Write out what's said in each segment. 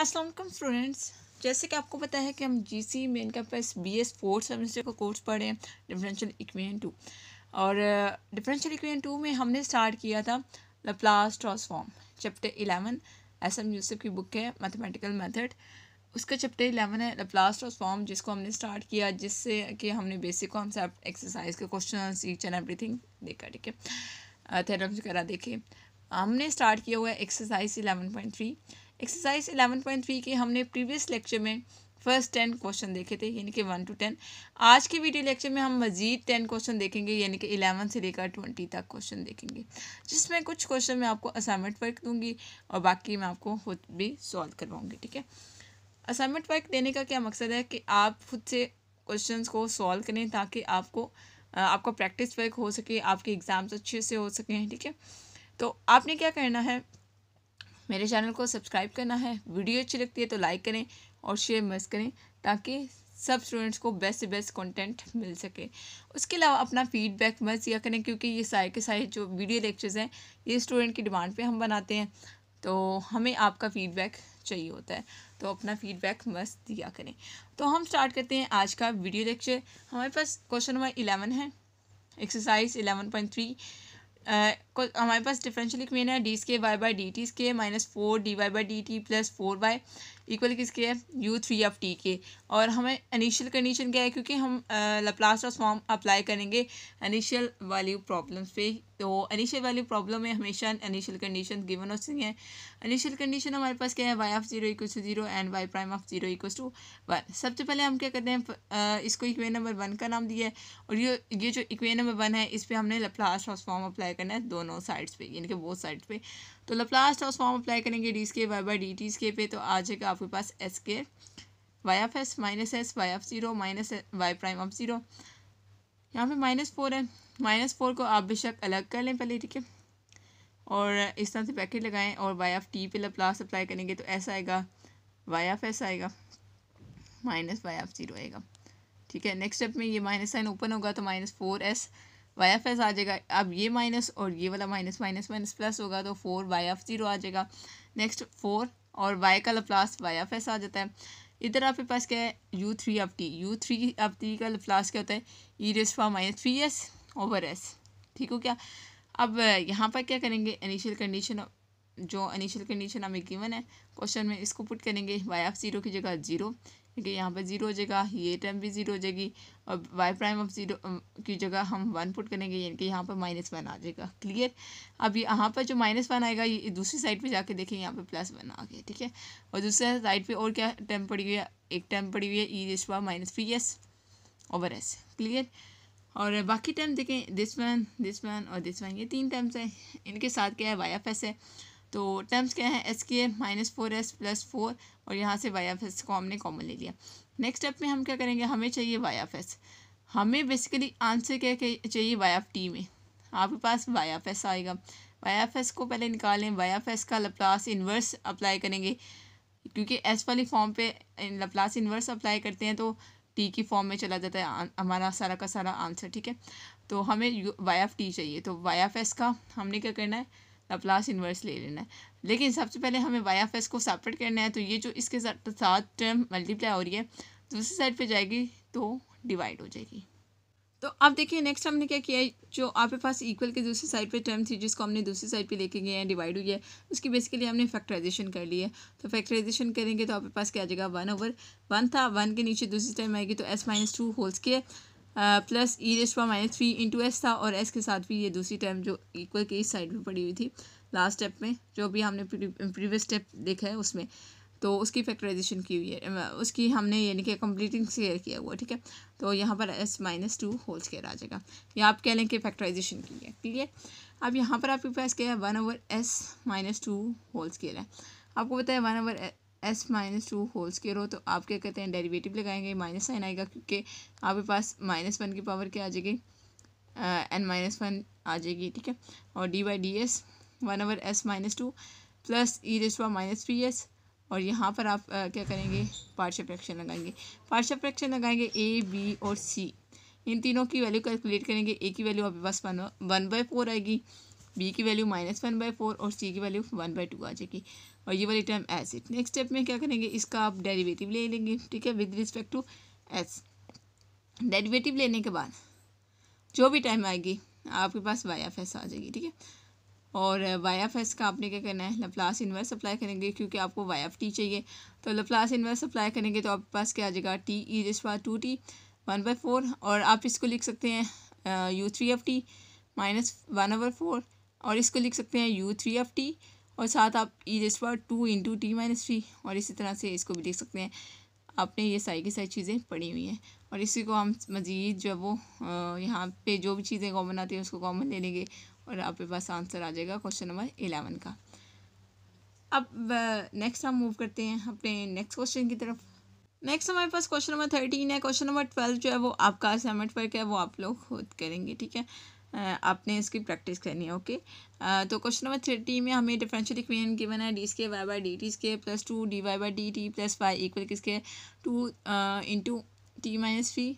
Aslam students जैसे कि आपको पता है कि हम जी सी में कैंपस पास बी एस फोर्थ सेमेस्टर का कोर्स पढ़े हैं डिफरेंशियल इक्वेशन टू और डिफरेंशियल इक्वेशन टू में हमने स्टार्ट किया था Laplace transform chapter eleven S M Yusuf की बुक है मैथमेटिकल मेथड उसका चैप्टर इलेवन है लप्लास ट्रांसफॉर्म जिसको हमने स्टार्ट किया जिससे कि हमने बेसिक कॉन्सेप्ट एक्सरसाइज के क्वेश्चन ईच एंड थिंग देखा ठीक है थेरम्स वगैरह देखे हमने स्टार्ट किया हुआ है exercise eleven point three exercise 11.3 के हमने प्रीवियस लेक्चर में फर्स्ट टेन क्वेश्चन देखे थे यानी कि वन टू टेन आज के वीडियो लेक्चर में हम मज़ीद टेन क्वेश्चन देखेंगे यानी कि एलेवन से लेकर ट्वेंटी तक क्वेश्चन देखेंगे जिसमें कुछ क्वेश्चन मैं आपको असाइनमेंट वर्क दूंगी और बाकी मैं आपको खुद भी सॉल्व करवाऊँगी ठीक है असाइनमेंट वर्क देने का क्या मकसद है कि आप खुद से क्वेश्चन को सॉल्व करें ताकि आपको आपका प्रैक्टिस वर्क हो सके आपके एग्ज़ाम्स अच्छे से हो सकें ठीक है तो आपने क्या करना है मेरे चैनल को सब्सक्राइब करना है वीडियो अच्छी लगती है तो लाइक करें और शेयर मस्त करें ताकि सब स्टूडेंट्स को बेस्ट से बेस्ट कंटेंट मिल सके उसके अलावा अपना फीडबैक मत दिया करें क्योंकि ये सारे के सारे जो वीडियो लेक्चर्स हैं ये स्टूडेंट की डिमांड पे हम बनाते हैं तो हमें आपका फीडबैक चाहिए होता है तो अपना फीडबैक मस्त दिया करें तो हम स्टार्ट करते हैं आज का वीडियो लेक्चर हमारे पास क्वेश्चन नंबर इलेवन है एक्सरसाइज इलेवन पॉइंट थ्री हमारे पास डिफरेंशियल इक्वेशन है D square Y by D T square minus four D Y by D T plus four Y equal किसके है यू थ्री ऑफ टी के और हमें initial condition क्या है क्योंकि हम ऑफ फॉर्म अप्लाई करेंगे इनिशियल वैल्यू प्रॉब्लम्स पे तो इनिशियल वैल्यू प्रॉब्लम में हमेशा इनिशियल कंडीशन गिवन होती है इनिशियल कंडीशन हमारे पास क्या है Y of zero equal to zero and Y prime of zero equal to one सबसे पहले हम क्या करते हैं इसको इक्वे नंबर वन का नाम दिया है और ये ये जो इक्वे नंबर वन है इस पर हमने ऑफ फॉर्म अप्लाई करना है दोनों साइड्स पर यानी कि बहुत साइड पर तो लप्लास फॉर्म अप्लाई करेंगे D square Y by D T square पे तो आ जाएगा आपके पास एस के Y of S minus S Y of zero minus Y prime of zero यहाँ पे माइनस फोर है माइनस फोर को आप बेशक अलग कर लें पहले ठीक है और इस तरह से पैकेट लगाएं और वाई ऑफ टी पे लप्लास अप्लाई करेंगे तो ऐसा आएगा वाई ऑफ एस आएगा माइनस वाई ऑफ ज़ीरो आएगा ठीक है नेक्स्ट स्टेप में ये माइनस साइन ओपन होगा तो minus four S Y F S आ जाएगा अब ये माइनस और ये वाला माइनस माइनस माइनस प्लस होगा तो फोर वाई एफ ज़ीरो आ जाएगा नेक्स्ट फोर और वाई का लप्लास वाई एफ एस आ जाता है इधर आपके पास क्या है U three of T U three of T का लप्लास क्या होता है ई race for minus three S over S ठीक हो क्या अब यहाँ पर क्या करेंगे इनिशियल कंडीशन जो इनिशियल कंडीशन हमें गिवन है क्वेश्चन में इसको पुट करेंगे वाई एफ ज़ीरो की जगह ज़ीरो ठीक है यहाँ पर ज़ीरो हो जाएगा ये टर्म भी ज़ीरो हो जाएगी और वाई प्राइम ऑफ ज़ीरो की जगह हम वन पुट करेंगे यानी कि यहाँ पर माइनस वन आ जाएगा क्लियर अब यहाँ पर जो माइनस वन आएगा ये दूसरी साइड पे जाके देखें यहाँ पे प्लस वन आ गया ठीक है और दूसरे साइड पे और क्या टर्म पड़ी हुई है एक टर्म पड़ी हुई है ई race power minus P S over S clear और बाकी टर्म देखें दिस वन दिस वन और दिस वन ये तीन टर्म्स हैं इनके साथ क्या है वाई एफ एस है तो टर्म्स क्या है एस के minus four S plus four और यहाँ से वाई एफ एस को हमने कॉमन ले लिया नेक्स्ट स्टेप में हम क्या करेंगे हमें चाहिए वाई एफ एस हमें बेसिकली आंसर क्या चाहिए वाई एफ टी में आपके पास वाई एफ एस आएगा वाई एफ एस को पहले निकालें वाई एफ एस का लप्लास इन्वर्स अप्लाई करेंगे क्योंकि एस वाली फॉर्म पर लप्लास इन्वर्स अप्लाई करते हैं तो टी की फॉर्म में चला जाता है हमारा सारा का सारा आंसर ठीक है तो हमें वाई एफ टी चाहिए तो वाई एफ एस का हमने क्या करना है लाप्लास इन्वर्स ले लेना है लेकिन सबसे पहले हमें वाई एफ एस को सेपरेट करना है तो ये जो इसके साथ टर्म मल्टीप्लाई um, हो रही है दूसरी तो साइड पे जाएगी तो डिवाइड हो जाएगी तो अब देखिए नेक्स्ट हमने क्या किया है जो आपके पास इक्वल के दूसरी साइड पे टर्म थी जिसको हमने दूसरी साइड पे लेके गए हैं डिवाइड हुई है उसकी बेसिकली हमने फैक्टराइजेशन कर ली है तो फैक्टराइजेशन करेंगे तो आपके पास क्या आ जाएगा वन ओवर वन था वन के नीचे दूसरी टर्म आएगी तो एस माइनस टू होल्स के plus e raise minus three into S था और एस के साथ भी ये दूसरी टर्म जो इक्वल के इस साइड में पड़ी हुई थी लास्ट स्टेप में जो भी हमने प्रीवियस स्टेप देखा है उसमें तो उसकी फैक्टराइजेशन की हुई है उसकी हमने यानी कि कंप्लीटिंग शेयर किया हुआ ठीक है तो यहाँ पर S minus two whole square आ जाएगा या आप कह लें कि फैक्टराइजेशन की है क्लियर अब यहाँ पर आपके पास क्या है one over S minus two whole square है आपको पता है one over S minus two whole square हो तो आप क्या कहते हैं डेरिवेटिव लगाएंगे माइनस साइन आएगा क्योंकि आपके पास माइनस वन की पावर क्या आ जाएगी एन माइनस वन आ जाएगी ठीक है और D by D S one over S minus two plus e वा माइनस थ्री एस और यहाँ पर आप आ, क्या करेंगे पार्शियल फ्रैक्शन लगाएंगे पार्शियल फ्रैक्शन लगाएंगे ए बी और सी इन तीनों की वैल्यू कैलकुलेट करेंगे ए की वैल्यू आपके पास वन वन बाई फोर आएगी बी की value minus one by four और सी की वैल्यू वन बाई टू आ जाएगी और ये वाली term as it next step में क्या करेंगे इसका आप डेरिवेटिव ले लेंगे ठीक है with respect to S derivative लेने के बाद जो भी टाइम आएगी आपके पास वाई एफ एस आ जाएगी ठीक है और वाई एफ एस का आपने क्या करना है लप्लास इन्वर्स अप्लाई करेंगे क्योंकि आपको वाई एफ टी चाहिए तो लप्लास इन्वर्स अप्लाई करेंगे तो आपके पास क्या आ जाएगा टी ई जिस two T one by four और आप इसको लिख सकते हैं U three of T minus one over four और इसको लिख सकते हैं यू थ्री ऑफ टी और साथ आप ई रेस पर two into T minus three और इसी तरह से इसको भी लिख सकते हैं आपने ये सारी की सारी चीज़ें पढ़ी हुई हैं और इसी को हम मज़ीद जो है वो यहाँ पे जो भी चीज़ें कॉमन आती हैं उसको कॉमन ले लेंगे और आपके पास आंसर आ जाएगा क्वेश्चन नंबर एलेवन का अब नेक्स्ट हम मूव करते हैं अपने नेक्स्ट क्वेश्चन की तरफ नेक्स्ट हमारे पास क्वेश्चन नंबर थर्टीन है क्वेश्चन नंबर ट्वेल्व जो है वो आपका असाइनमेंट वर्क है वो आप लोग खुद करेंगे ठीक है आपने इसकी प्रैक्टिस करनी है ओके तो क्वेश्चन नंबर थर्टी में हमें डिफरेंशियल इक्वेशन गिवन है D square Y by D T square plus two D Y by D T plus Y equal किसके टू इंटू टी माइनस वी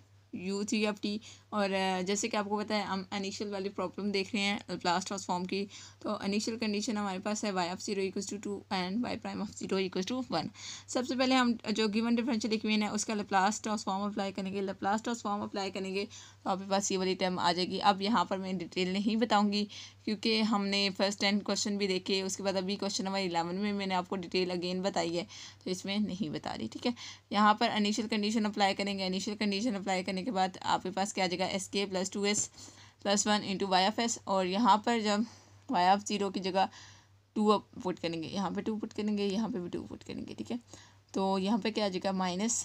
यू थ्री ऑफ टी और जैसे कि आपको पता है हम अनिशियल वाली प्रॉब्लम देख रहे हैं लास्ट फॉर्म की तो अनिशियल कंडीशन हमारे पास है Y of zero to two and Y prime of zero to one सबसे पहले हम जो गिवन डिफरेंशियल इक्वेशन है उसका लप्लास ट्रांसफॉर्म अप्लाई करेंगे लप्लास ट्रांसफॉर्म अप्लाई करेंगे तो आपके पास ये वाली टर्म आ जाएगी अब यहाँ पर मैं डिटेल नहीं बताऊँगी क्योंकि हमने फर्स्ट टेन क्वेश्चन भी देखे उसके बाद अभी क्वेश्चन नंबर इलेवन में मैंने आपको डिटेल अगेन बताई है तो इसमें नहीं बता रही ठीक है यहाँ पर अनिशियल कंडीशन अप्लाई करेंगे अनिशियल कंडीशन अप्लाई करने के बाद आपके पास क्या आ जाएगा जाएगा एस के plus two S plus one into Y F S और यहाँ पर जब वाई एफ ज़ीरो की जगह टू अप पुट करेंगे यहाँ पे टू पुट करेंगे यहाँ पे भी टू पुट करेंगे ठीक है तो यहाँ पे क्या आ जाएगा माइनस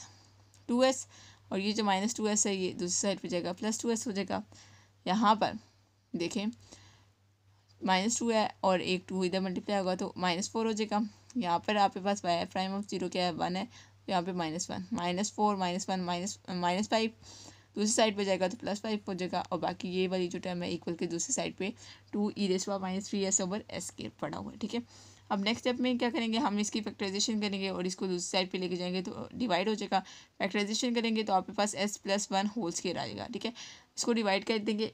टू एस और ये जो माइनस टू एस है ये दूसरी साइड पे जाएगा प्लस टू एस हो जाएगा यहाँ पर देखें माइनस टू है और एक टू इधर मल्टीप्लाई होगा तो माइनस फोर हो जाएगा यहाँ पर आपके पास वाई प्राइम ऑफ जीरो क्या है वन है यहाँ पे minus one minus four minus one minus minus five दूसरी साइड पर जाएगा तो प्लस फाइव हो जाएगा और बाकी ये वाली जो टर्म है इक्वल के दूसरी साइड पे टू ई race power minus three S over S के पड़ा हुआ है ठीक है अब नेक्स्ट स्टेप में क्या करेंगे हम इसकी फैक्टराइजेशन करेंगे और इसको दूसरी साइड पे लेके जाएंगे तो डिवाइड हो जाएगा फैक्टराइजेशन करेंगे तो आपके पास S plus one whole square आ जाएगा ठीक है इसको डिवाइड कर देंगे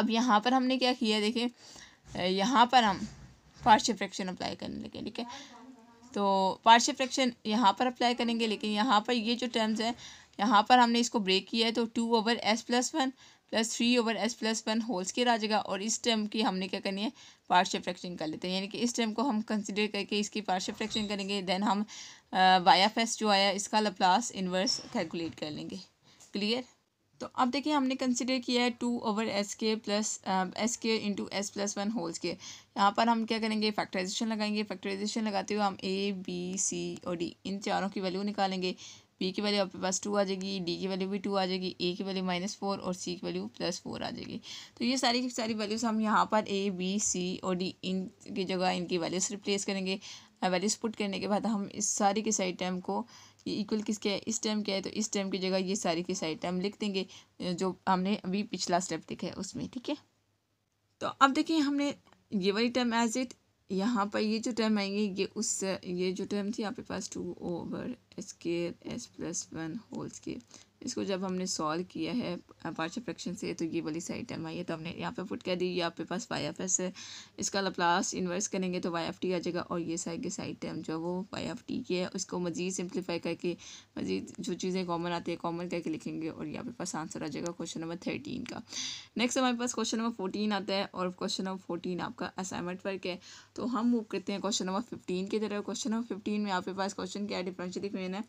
अब यहाँ पर हमने क्या किया देखें यहाँ पर हम पार्शियल फ्रैक्शन अप्लाई करने लगे ठीक है तो पार्शियल फ्रैक्शन यहाँ पर अप्लाई करेंगे लेकिन यहाँ पर ये जो टर्म्स हैं यहाँ पर हमने इसको ब्रेक किया है तो two over S plus one plus three over S plus one holes के आ जाएगा और इस टर्म की हमने क्या करनी है पार्शियल फ्रैक्शन कर लेते हैं यानी कि इस टर्म को हम कंसिडर करके इसकी पार्शियल फ्रैक्शन करेंगे देन हम वाई एफ एस जो आया इसका लप्लास इन्वर्स कैलकुलेट कर लेंगे क्लियर तो अब देखिए हमने कंसिडर किया है टू ओवर एस के प्लस एस के into S plus one holes के यहाँ पर हम क्या करेंगे फैक्टराइजेशन लगाएंगे फैक्टराइजेशन लगाते हुए हम ए बी सी और डी इन चारों की वैल्यू निकालेंगे बी की वैल्यू आपके पास टू आ जाएगी डी की वैल्यू भी टू आ जाएगी ए की वैल्यू माइनस फोर और सी की वैल्यू प्लस फोर आ जाएगी तो ये सारी की सारी वैल्यूज़ हम यहाँ पर ए बी सी और डी इन की जगह इनकी वैल्यूज़ रिप्लेस करेंगे वैल्यूज़ पुट करने के बाद हम इस सारी की सारी टर्म को ये इक्वल किसके है इस टर्म के है तो इस टर्म की जगह ये सारी की सारी टर्म लिख देंगे जो हमने अभी पिछला स्टेप देखा है उसमें ठीक है तो अब देखिए हमने ये वाली टर्म एज इट यहाँ पर ये जो टर्म आएंगे ये उस ये जो टर्म थी आपके पास two over square S plus one whole square इसको जब हमने सॉल्व किया है पार्शल फ्रैक्शन से तो ये वाली साइड टर्म आई है तो हमने यहाँ पे पुट कर दी ये आपके पास वाई एफ एस है इसका लप्लास इन्वर्स करेंगे तो वाई एफ टी आ जाएगा और ये साइड के साइड टर्म जो वो वाई एफ टी की है उसको मज़ीद सिंप्लीफाई करके मज़ीद जो चीज़ें कॉमन आती है कॉमन करके लिखेंगे और यहाँ पे पास आंसर आ जाएगा क्वेश्चन नंबर थर्टीन का नेक्स्ट हमारे पास क्वेश्चन नंबर फोर्टीन आता है और क्वेश्चन नंबर फोर्टीन आपका असाइनमेंट वर्क है तो हम मूव करते हैं क्वेश्चन नंबर फिफ्टीन की तरह क्वेश्चन नंबर फिफ्टीन में आपके पास क्वेश्चन क्या डिफ्रेंशियल इक्वेशन है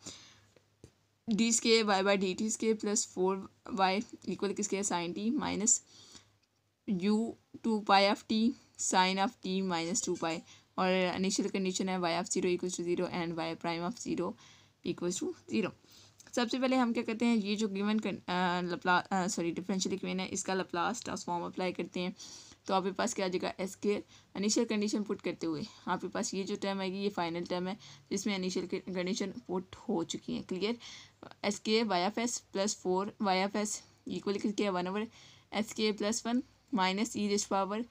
D square Y by D T square plus four Y equal किसके sine T minus U two pi of T sine of T minus two pi और initial condition है Y of zero equal to zero and Y prime of zero equal to zero सबसे पहले हम क्या करते हैं ये जो गिवन सॉरी डिफरेंशियल इक्वेशन है इसका लप्लास ट्रांसफॉर्म अप्लाई करते हैं तो आपके पास क्या आ जाएगा S square initial condition put करते हुए आपके पास ये जो टर्म आएगी ये फाइनल टर्म है जिसमें अनिशियल कंडीशन पुट हो चुकी है क्लियर एस के Y F S plus four Y F S equal करके वन ओवर एस के plus one minus E raised power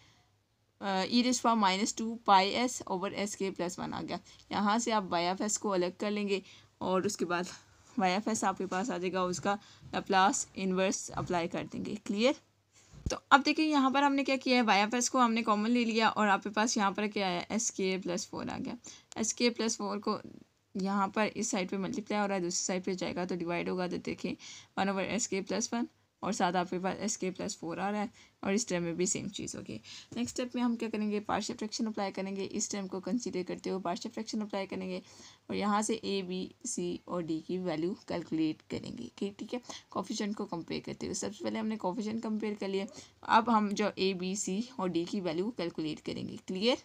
E raised power minus two pi S over S के plus one आ गया यहाँ से आप Y F S को अलग कर लेंगे और उसके बाद वाई एफ एस आपके पास आ जाएगा उसका प्लास इनवर्स अप्लाई कर देंगे क्लियर तो अब देखिए यहाँ पर हमने क्या किया है वाई एफ एस को हमने कॉमन ले लिया और आपके पास यहाँ पर क्या आया एस के प्लस फोर आ गया एस के प्लस फोर को यहाँ पर इस साइड पे मल्टीप्लाई हो रहा है दूसरी साइड पे जाएगा तो डिवाइड होगा तो देखिए वन ओवर एस के प्लस वन और साथ आपके पास एस के प्लस फोर आ रहा है और इस टर्म में भी सेम चीज़ होगी नेक्स्ट स्टेप में हम क्या करेंगे पार्शियल फ्रैक्शन अप्लाई करेंगे इस टर्म को कंसीडर करते हुए पार्शियल फ्रैक्शन अप्लाई करेंगे और यहाँ से ए बी सी और डी की वैल्यू कैलकुलेट करेंगे ठीक ठीक है कॉफिशेंट को कंपेयर करते हुए सबसे पहले हमने कॉफिशेंट कंपेयर कर लिया अब हम जो ए बी सी और डी की वैल्यू कैलकुलेट करेंगे क्लियर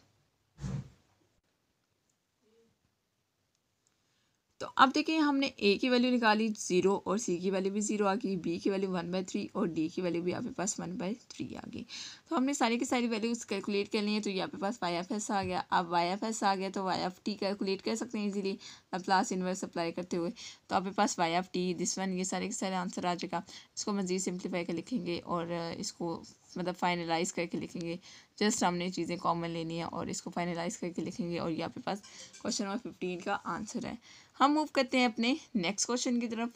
तो अब देखिए हमने ए की वैल्यू निकाली ज़ीरो और सी की वैल्यू भी ज़ीरो आ गई बी की वैल्यू वन बाई थ्री और डी की वैल्यू भी आपके पास वन बाई थ्री आ गई तो हमने सारी की सारी वैल्यूज़ कैलकुलेट कर ली है तो ये आपके पास वाई एफ एस आ गया अब वाई एफ एस आ गया तो वाई एफ टी कैलकुलेट कर सकते हैं इजीली अब लास्ट इनवर्स अप्लाई करते हुए तो आपके पास Y F T this one ये सारे के सारे आंसर आ जाएगा इसको मज़ीद सिंप्लीफाई कर लिखेंगे और इसको मतलब फाइनलाइज करके लिखेंगे जस्ट हमने चीज़ें कॉमन लेनी है और इसको फाइनलाइज करके लिखेंगे और ये आपके पास क्वेश्चन नंबर फिफ्टीन का आंसर है हम मूव करते हैं अपने नेक्स्ट क्वेश्चन की तरफ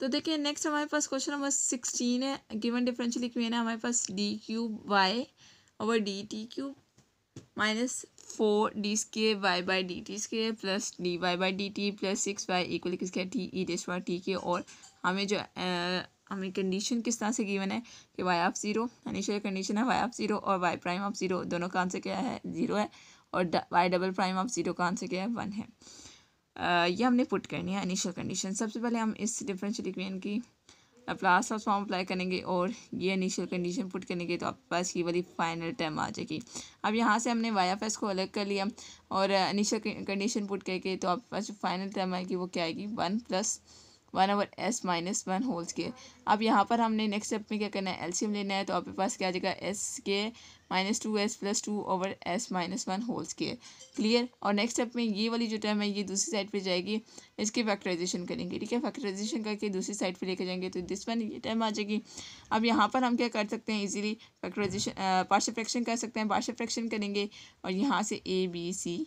तो देखिए नेक्स्ट हमारे पास क्वेश्चन नंबर सिक्सटीन है गिवन डिफरेंशियल इक्वेशन है हमारे पास डी क्यूब वाई और D T cube minus four D square Y by D T square plus D Y by D T plus six Y equal किसके T E dash Y T के और हमें जो आ, हमें कंडीशन किस तरह से गिवन है कि Y of zero initial condition है वाई ऑफ ज़ीरो और वाई प्राइम ऑफ ज़ीरो दोनों का आंसर क्या है ज़ीरो है और Y double prime of zero का आंसर क्या है वन है ये हमने पुट करनी है इनिशियल कंडीशन सबसे पहले हम इस डिफरेंशियल इक्वेशन की लाप्लास ऑफ फॉर्म अप्लाई करेंगे और ये इनिशियल कंडीशन पुट करेंगे तो आपके पास ये वाली फाइनल टर्म आ जाएगी अब यहाँ से हमने वाई एफ एस को अलग कर लिया और इनिशियल कंडीशन पुट करके तो आपके पास जो फाइनल टर्म आएगी वो क्या आएगी one plus one over S minus one whole square अब यहाँ पर हमने नेक्स्ट स्टेप में क्या करना है एलसीएम लेना है तो आपके पास क्या आ जाएगा एस के minus two S plus two over S minus one whole square clear और नेक्स्ट स्टेप में ये वाली जो टर्म है ये दूसरी साइड पे जाएगी इसकी फैक्टराइजेशन करेंगे ठीक है फैक्टराइजेशन करके दूसरी साइड पर लेके जाएंगे तो दिस वन ये टर्म आ जाएगी अब यहाँ पर हम क्या कर सकते हैं ईजिली फैक्टराइजेशन पार्शल फ्रैक्शन कर सकते हैं पार्शल फ्रैक्शन करेंगे और यहाँ से ए बी सी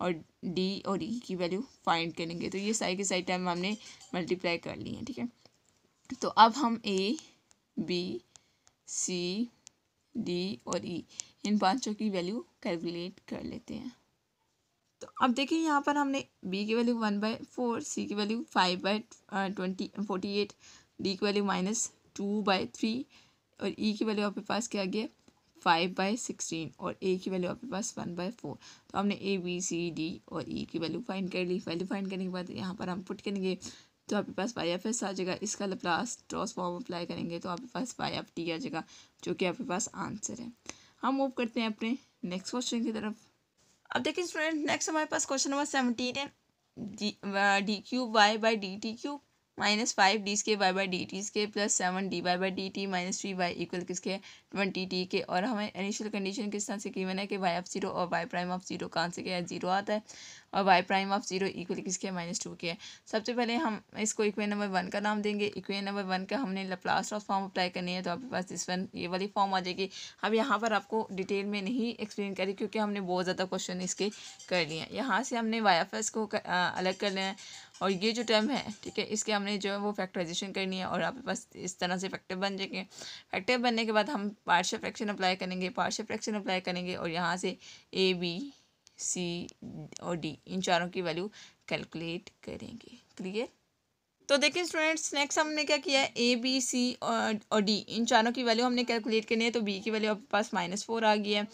और डी और ई e की वैल्यू फाइंड करेंगे तो ये सारी के सारी टाइम हमने मल्टीप्लाई कर ली है ठीक है तो अब हम ए बी सी डी और ई e, इन पांचों की वैल्यू कैलकुलेट कर लेते हैं तो अब देखिए यहाँ पर हमने बी की value one by four C की value five by twenty forty eight D की value minus two by three और ई e की वैल्यू आपके पास क्या गया फाइव बाई सिक्सटीन और ए की वैल्यू आपके पास वन बाई फोर तो हमने ए बी सी डी और ई e की वैल्यू फाइंड कर ली वैल्यू फाइंड करने के बाद यहाँ पर हम पुट करेंगे तो आपके पास वाई एफ एस आ जाएगा इसका ट्रॉस फॉर्म अप्लाई करेंगे तो आपके पास वाई एफ टी आ जाएगा जो कि आपके पास आंसर है हम मूव करते हैं अपने नेक्स्ट क्वेश्चन की तरफ अब देखिए स्टूडेंट नेक्स्ट हमारे पास क्वेश्चन नंबर सेवनटीन है D D cube Y by D T cube minus five D square Y by D T के plus seven D Y by D T minus three Y equal किसके twenty T के और हमें initial condition किस तरह से की है कि वाई ऑफ जीरो और वाई प्राइम ऑफ जीरो कहाँ से क्या है जीरो आता है और Y prime of zero equal किसके माइनस टू के है सबसे पहले हम इसको इक्वेन नंबर वन का नाम देंगे इक्वेन नंबर वन का हमने लप्लास फॉर्म अप्लाई करनी है तो आपके पास इस वन ये वाली फॉर्म आ जाएगी अब यहाँ पर आपको डिटेल में नहीं एक्सप्लेन करी क्योंकि हमने बहुत ज़्यादा क्वेश्चन इसके कर लिए हैं यहाँ से हमने वाई एफ एस को कर, आ, अलग कर लिया है और ये जो टर्म है ठीक है इसके हमने जो है वो फैक्टराइजेशन करनी है और आपके पास इस तरह से फैक्टर बन जाएंगे फैक्टर बनने के बाद हम पार्शियल फ्रैक्शन अप्लाई करेंगे पार्शियल फ्रैक्शन अप्लाई करेंगे और यहाँ से ए बी सी और डी इन चारों की वैल्यू कैलकुलेट करेंगे क्लियर तो देखिए स्टूडेंट्स नेक्स्ट हमने क्या किया है ए बी सी और डी इन चारों की वैल्यू हमने कैलकुलेट करनी है तो बी की वैल्यू आपके पास माइनस फोर आ गई है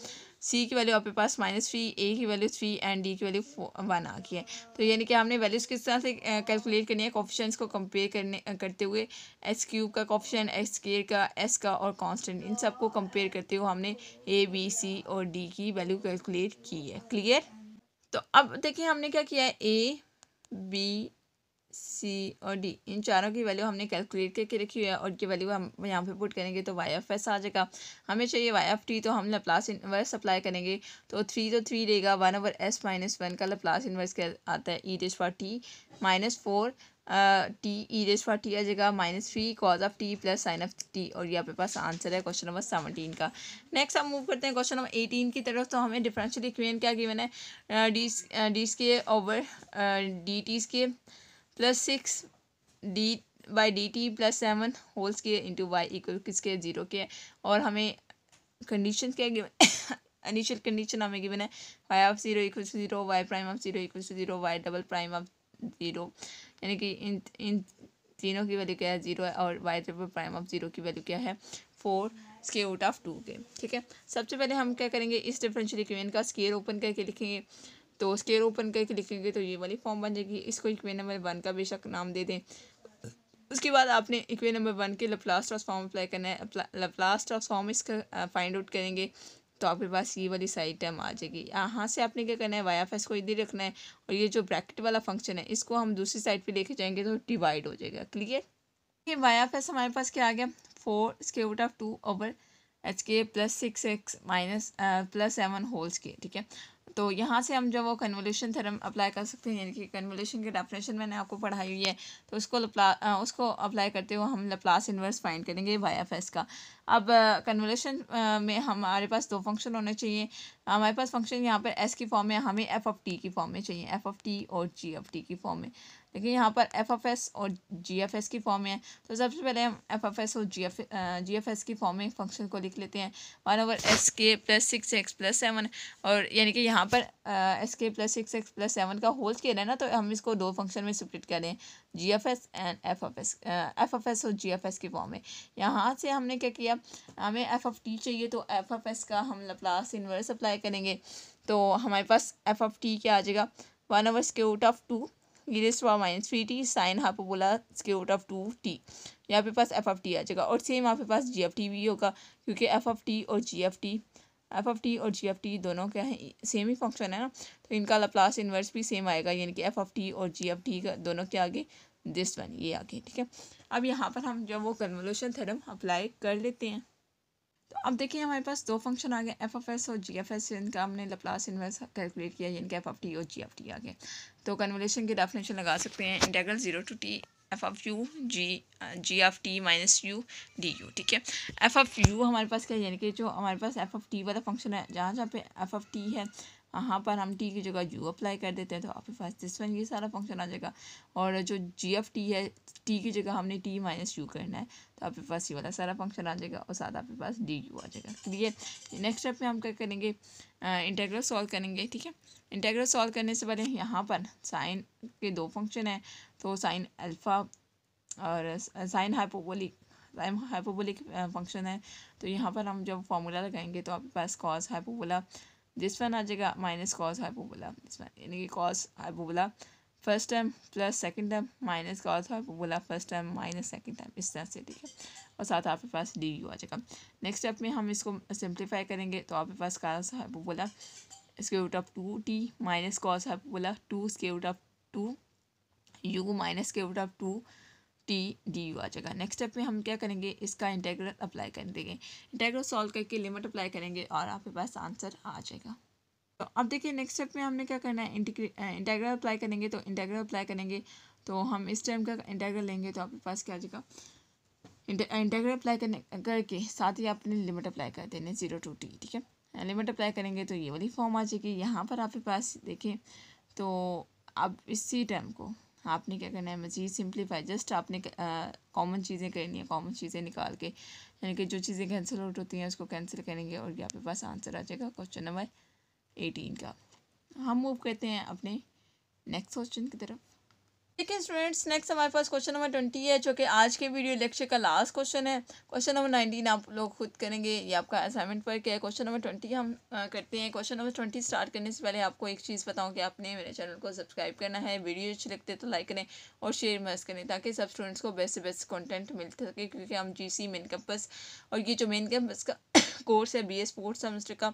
सी की वैल्यू आपके पास माइनस थ्री ए की वैल्यू थ्री एंड डी की वैल्यू वन आ गई है तो यानी कि हमने वैल्यूज़ किस तरह से कैलकुलेट करनी है कॉफिशंस को कंपेयर करने करते हुए एस क्यूब का कॉफिशन एक्स केयर का एस का और कॉन्स्टेंट इन सब को कंपेयर करते हुए हमने ए बी सी और डी की वैल्यू कैलकुलेट की है क्लियर तो अब देखिए हमने क्या किया है ए बी सी और डी इन चारों की वैल्यू हमने कैलकुलेट करके रखी हुई है और की वैल्यू हम यहाँ पे पुट करेंगे तो वाई एफ एस आ जाएगा हमें चाहिए वाई एफ टी तो हम लप्लास इनवर्स अप्लाई करेंगे तो थ्री तो थ्री रहेगा one over S minus one का लप्लास इनवर्स क्या आता है ई race for T minus four T E race for T आ जाएगा minus three cos of T plus sine of T और ये आपके पास आंसर है क्वेश्चन नंबर सेवनटीन का नेक्स्ट हम मूव करते हैं क्वेश्चन नंबर एटीन की तरफ तो हमें डिफरेंशियल इक्वेशन क्या गिवन है डी डी के ओवर डी टी के plus six D by D T plus seven whole square into Y equal किसके जीरो के और हमें कंडीशन क्या गिवन इनिशियल कंडीशन हमें गिवन है Y of zero equal to zero Y prime of zero equal to zero Y double prime of zero यानी कि इन इन तीनों की वैल्यू क्या है जीरो है और Y double prime of zero की वैल्यू क्या है four square root of two के ठीक है सबसे पहले हम क्या करेंगे इस डिफरेंशियल इक्वेशन का स्केयर ओपन करके लिखेंगे तो उसके ओपन करके लिखेंगे तो ये वाली फॉर्म बन जाएगी इसको इक्वे नंबर वन का बेशक नाम दे दें उसके बाद आपने इक्वे नंबर वन के ऑफ फॉर्म अप्लाई करना है ऑफ फॉर्म इसका फाइंड आउट करेंगे तो आपके पास ये वाली साइड टर्म आ जाएगी यहाँ से आपने क्या करना है वाई एफ एस को इधर रखना है और ये जो ब्रैकेट वाला फंक्शन है इसको हम दूसरी साइड पे लेके जाएंगे तो डिवाइड हो जाएगा क्लियर ये वाई एफ एस हमारे पास क्या आ गया four square root of two over H के plus six X minus plus seven holes के ठीक है तो यहाँ से हम जो वो कन्वोल्यूशन थ्योरम अप्लाई कर सकते हैं यानी कि कन्वोल्यूशन के डेफिनेशन मैंने आपको पढ़ाई हुई है तो उसको लप्ला उसको अप्लाई करते हुए हम लप्लास इन्वर्स फाइंड करेंगे वाई एफ एस का अब कन्वलेशन में हमारे पास दो फंक्शन होने चाहिए हमारे पास फंक्शन यहाँ पर एस की फॉर्म में हमें एफ ऑफ टी की फॉर्म में चाहिए एफ ऑफ टी और जी एफ टी की फॉर्म में लेकिन यहाँ पर एफ एफ एस और जी एफ एस की फॉर्म में है तो सबसे पहले हम एफ एफ एस और G of G of S की फॉर्म में फंक्शन को लिख लेते हैं वन ओवर एस के plus six X plus seven और यानी कि यहाँ पर एस के plus six X plus seven का होल स्केयर है ना तो हम इसको दो फंक्शन में स्प्लिट करें G of S and F of S F of S और जी एफ एस के फॉर्म में यहाँ से हमने क्या किया हमें एफ एफ टी चाहिए तो एफ एफ एस का हम लाप्लास इन्वर्स अप्लाई करेंगे तो हमारे पास एफ एफ टी क्या आ जाएगा one over square root of two E race power minus three T sine बोला स्क्यूट ऑफ टू टी यहाँ पे पास एफ एफ टी आ जाएगा और सेम आपके पास जी एफ टी भी होगा क्योंकि एफ एफ टी और G of T F of T और जी एफ टी दोनों क्या है सेम ही फंक्शन है ना तो इनका लाप्लास इन्वर्स भी सेम आएगा यानी कि एफ ऑफ टी और जी एफ टी का दोनों के आगे दिस वन ये आगे ठीक है अब यहाँ पर हम जब वो कन्वोल्यूशन थ्योरम अप्लाई कर लेते हैं तो अब देखिए हमारे पास दो फंक्शन आ गए एफ ऑफ एस और जी एफ एस इनका हमने लप्लास इन्वर्स कैलकुलेट किया यानी कि एफ ऑफ टी और जी एफ टी आ गए तो कन्वोल्यूशन की डेफिनेशन लगा सकते हैं integral zero to T F of U G G of T minus U D U ठीक है एफ ऑफ यू हमारे पास क्या है यानी कि जो हमारे पास एफ ऑफ टी वाला फंक्शन है जहाँ जहाँ पे एफ ऑफ टी है यहाँ पर हम टी की जगह यू अप्लाई कर देते हैं तो आपके पास दिस वन ये सारा फंक्शन आ जाएगा और जो जी एफ टी है टी की जगह हमने टी माइनस यू करना है तो आपके पास ये वाला सारा फंक्शन आ जाएगा और साथ आपके पास डी यू आ जाएगा क्लियर नेक्स्ट स्टेप में हम क्या करेंगे इंटेग्रल सॉल्व करेंगे ठीक है इंटेग्रल सॉल्व करने से पहले यहाँ पर साइन के दो फंक्शन हैं तो साइन अल्फ़ा और sine hyperbolic sine hyperbolic function है तो यहाँ पर हम जब फार्मूला लगाएंगे तो आपके पास कॉस हाइपोबोला दिस वन आ जाएगा minus cos hyperbola this one यानी कि cos hyperbola first term plus second term minus cos hyperbola first term minus second term इस तरह से ठीक है और साथ आपके पास डी यू आ जाएगा नेक्स्ट स्टेप में हम इसको सिंप्लीफाई करेंगे तो आपके पास कॉस हाइपोबोला इसके root of two T minus cos hyperbola two इसके root of two U minus के root of two T D U आ जाएगा नेक्स्ट स्टेप में हम क्या करेंगे इसका इंटेग्रल अप्लाई कर देंगे इंटेग्रल सॉल्व करके लिमिट अप्लाई करेंगे और आपके पास आंसर आ जाएगा तो अब देखिए नेक्स्ट स्टेप में हमने क्या करना है इंटेग्रल अप्लाई करेंगे तो इंटेग्रल अप्लाई करेंगे तो हम इस टाइम का इंटेग्रल लेंगे तो आपके पास क्या आ जाएगा इंटेग्रल अप्लाई करने करके साथ ही आपने लिमिट अप्लाई कर देने जीरो टू टी ठीक है लिमिट अप्लाई करेंगे तो ये वाली फॉर्म आ जाएगी यहाँ पर आपके पास देखें तो अब इसी टाइम को आपने क्या करना है मज़ीद सिंप्लीफाई जस्ट आपने कॉमन चीज़ें करनी है कॉमन चीज़ें निकाल के यानी कि जो चीज़ें कैंसिल आउट होती हैं उसको कैंसिल करेंगे और यहाँ पे पास आंसर आ जाएगा क्वेश्चन नंबर एटीन का हम मूव करते हैं अपने नेक्स्ट क्वेश्चन की तरफ देखिए स्टूडेंट्स नेक्स्ट हमारे पास क्वेश्चन नंबर ट्वेंटी है जो कि आज के वीडियो लेक्चर का लास्ट क्वेश्चन है क्वेश्चन नंबर नाइनटीन आप लोग खुद करेंगे ये आपका असाइनमेंट पर क्या है क्वेश्चन नंबर ट्वेंटी हम आ, करते हैं क्वेश्चन नंबर ट्वेंटी स्टार्ट करने से पहले आपको एक चीज़ बताऊं कि आपने मेरे चैनल को सब्सक्राइब करना है वीडियो अच्छी लगते तो लाइक करें और शेयर मस्त करें ताकि सब स्टूडेंट्स को बेस्ट से बेस्ट कॉन्टेंट मिल सके क्योंकि हम जी सी मेन कैंपस और ये जो मेन कैंपस का कोर्स है बी एस स्पोर्ट्स सेमेस्टर का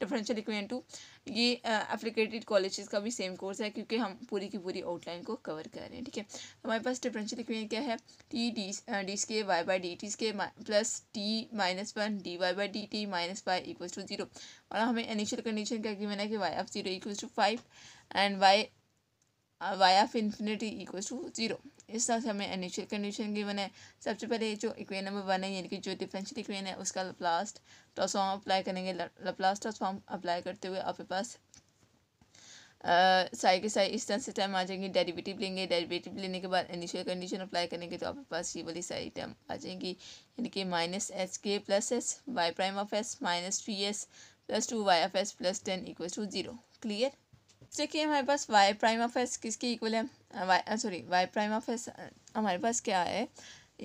डिफरेंशियल इक्वेंट टू ये एप्लीकेटेड कॉलेजेस का भी सेम कोर्स है क्योंकि हम पूरी की पूरी आउटलाइन को कवर कर रहे हैं ठीक है हमारे पास डिफरेंशियल इक्वेंट क्या है t d d square Y by D T square plus t minus one d Y by D T minus y equal to zero और हमें इनिशियल कंडीशन क्या कि मैंने कि Y of zero equal to five and y y of infinity equal to zero इस तरह से हमें इनिशियल कंडीशन गिवन है सबसे पहले जो इक्वेन नंबर वन है यानी कि जो डिफरेंशियल इक्वेन है उसका लप्लास्ट ट्रांसफॉर्म अप्लाई करेंगे लप्लास्ट ट्रांसफॉर्म अप्लाई करते हुए आपके पास साई के साई इस तरह से टाइम आ जाएंगे डेरिवेटिव लेंगे डेरिवेटिव लेने के बाद इनिशियल कंडीशन अप्लाई करेंगे तो आपके पास ये वाली सारी टाइम आ जाएंगी यानी कि माइनस एच के plus s y prime of S minus three s plus two y of s plus ten equal to zero clear देखिए हमारे पास वाई प्राइम ऑफ एस किसके इक्वल है sorry y prime of s हमारे पास क्या है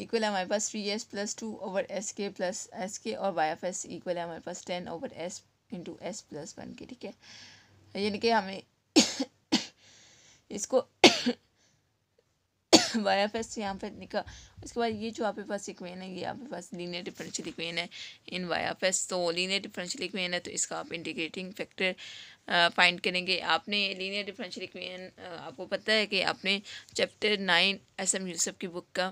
इक्वल है हमारे पास three s plus two over S के प्लस एस के और वाई ऑफ एस इक्वल है हमारे पास ten over S into S plus one के ठीक है यानी कि हमें इसको वाई एफ एस यहाँ पर निकल उसके बाद ये जो आपके पास इक्वेन है ये आपके पास लीनियर डिफरेंशियल इक्वेन है इन वाई एफ एस तो लीनियर डिफरेंशियल इक्वेन है तो इसका आप इंडिकेटिंग फैक्टर फाइंड करेंगे आपने लीनियर डिफरेंशियल इक्वेन आपको पता है कि आपने chapter nine S M Yusuf की बुक का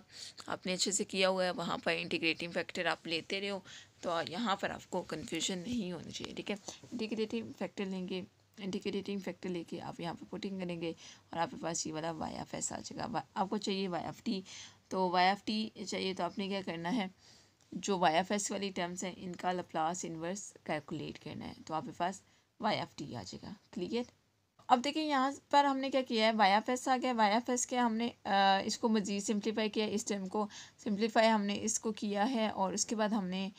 आपने अच्छे से किया हुआ है वहाँ पर इंटीग्रेटिंग फैक्टर आप लेते रहे हो तो यहाँ पर आपको कन्फ्यूजन नहीं होनी चाहिए ठीक है इंटीग्रेटिंग फैक्टर लेंगे इंडिकेटिंग फैक्टर लेके आप यहाँ पे पुटिंग करेंगे और आपके पास ये वाला वाई एफ एस आ जाएगा आपको चाहिए वाई एफ टी तो वाई एफ टी चाहिए तो आपने क्या करना है जो वाई एफ एस वाली टर्म्स हैं इनका लप्लास इन्वर्स कैलकुलेट करना है तो आपके पास वाई एफ टी आ जाएगा क्लियर अब देखिए यहाँ पर हमने क्या किया है वाई एफ एस आ गया वाई एफ एस के हमने आ, इसको मज़ीद सिम्प्लीफाई किया इस टर्म को सिम्प्लीफाई हमने इसको किया है और उसके बाद हमने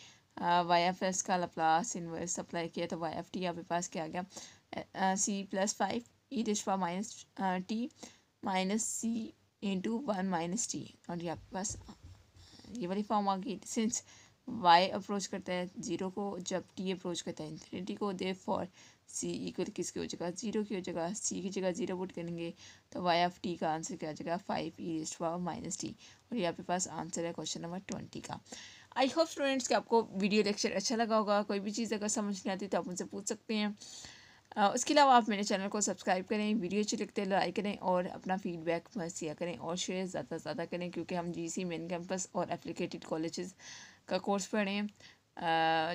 वाई एफ एस का लप्लास इन्वर्स अप्लाई किया तो वाई एफ टी आपके पास क्या आ गया c plus five e power minus minus t minus c into one minus t और यहाँ बस पास ये वाली फॉर्म आ गई सिंस वाई अप्रोच करता है जीरो को जब टी अप्रोच करता है इन्फिनिटी को दे फॉर सी इक्वल किसकी हो जाएगा जीरो की हो जाएगा सी की जगह जीरो पुट करेंगे तो वाई ऑफ टी का आंसर क्या हो जाएगा five e raised power minus t और यहाँ पे पास आंसर है क्वेश्चन नंबर ट्वेंटी का आई होप स्टूडेंट्स कि आपको वीडियो लेक्चर अच्छा लगा होगा कोई भी चीज़ अगर समझ नहीं आती तो आप उनसे पूछ सकते हैं उसके अलावा आप मेरे चैनल को सब्सक्राइब करें वीडियो अच्छी लगते हैं तो लाइक करें और अपना फीडबैक मसिया करें और शेयर ज़्यादा से ज़्यादा करें क्योंकि हम जी सी मेन कैंपस और एप्लीकेटेड कॉलेजेस का कोर्स पढ़ें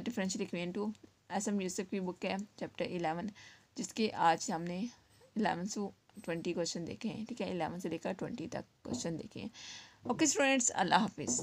differential equation two S M Yusuf की बुक है चैप्टर एलेवन जिसके आज हमने एलेवन टू ट्वेंटी क्वेश्चन देखे हैं ठीक है एलेवन से लेकर ट्वेंटी तक क्वेश्चन देखे हैं ओके स्टूडेंट्स अल्लाह हाफिज़